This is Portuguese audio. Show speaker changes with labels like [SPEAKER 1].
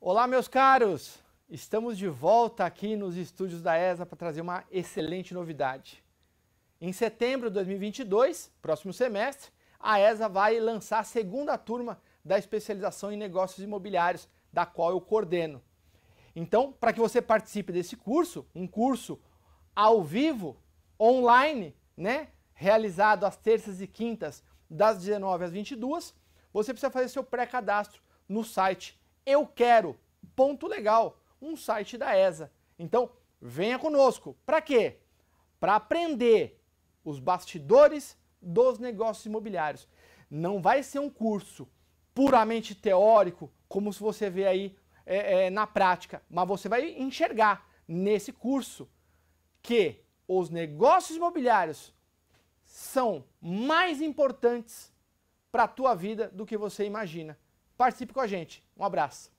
[SPEAKER 1] Olá, meus caros! Estamos de volta aqui nos estúdios da ESA para trazer uma excelente novidade. Em setembro de 2022, próximo semestre, a ESA vai lançar a segunda turma da especialização em negócios imobiliários, da qual eu coordeno. Então, para que você participe desse curso, um curso ao vivo, online, né, realizado às terças e quintas, das 19 às 22, você precisa fazer seu pré-cadastro no site eu quero. Ponto legal, um site da ESA. Então, venha conosco. Para quê? Para aprender os bastidores dos negócios imobiliários. Não vai ser um curso puramente teórico, como se você vê aí é, é, na prática, mas você vai enxergar nesse curso que os negócios imobiliários são mais importantes para a tua vida do que você imagina participe com a gente. Um abraço.